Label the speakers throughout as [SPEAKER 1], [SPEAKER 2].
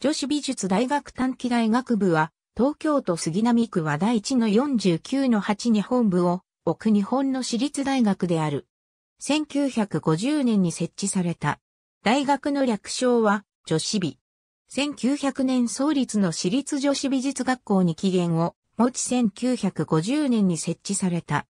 [SPEAKER 1] 女子美術大学短期大学部は、東京都杉並区和第一の49の8に本部を置く日本の私立大学である。1950年に設置された。大学の略称は女子美。1900年創立の私立女子美術学校に起源を持ち1950年に設置された。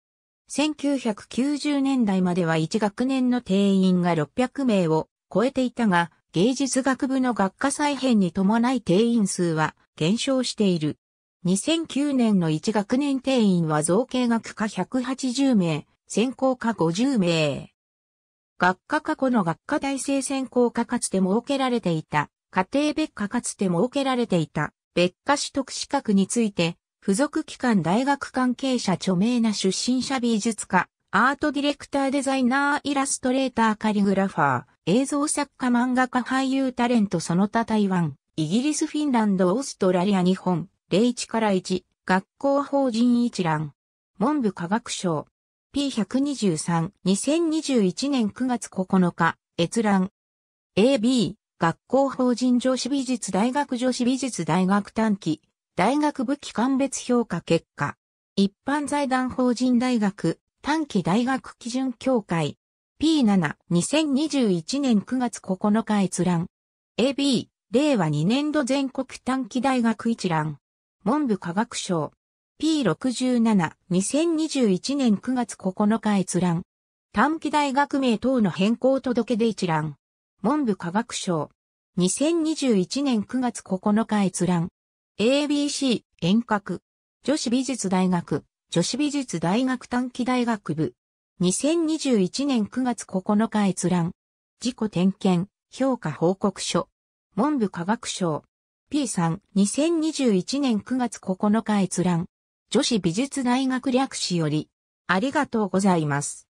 [SPEAKER 1] 1990年代までは1学年の定員が600名を超えていたが、芸術学部の学科再編に伴い定員数は減少している。2009年の1学年定員は造形学科180名、専攻科50名。学科過去の学科大生専攻科かつて設けられていた、家庭別科かつて設けられていた、別科取得資格について、付属機関大学関係者著名な出身者美術家、アートディレクターデザイナーイラストレーターカリグラファー、映像作家漫画家俳優タレントその他台湾、イギリスフィンランドオーストラリア日本、01から1、学校法人一覧。文部科学省。P123、2021年9月9日、閲覧。AB、学校法人女子美術大学女子美術大学短期、大学部器鑑別評価結果。一般財団法人大学、短期大学基準協会、P7、2021年9月9日閲覧。AB、令和2年度全国短期大学一覧。文部科学省。P67、2021年9月9日閲覧。短期大学名等の変更届出一覧。文部科学省。2021年9月9日閲覧。ABC、遠隔。女子美術大学、女子美術大学短期大学部。2021年9月9日閲覧。自己点検、評価報告書。文部科学省。P さん、2021年9月9日閲覧。女子美術大学略史より。ありがとうございます。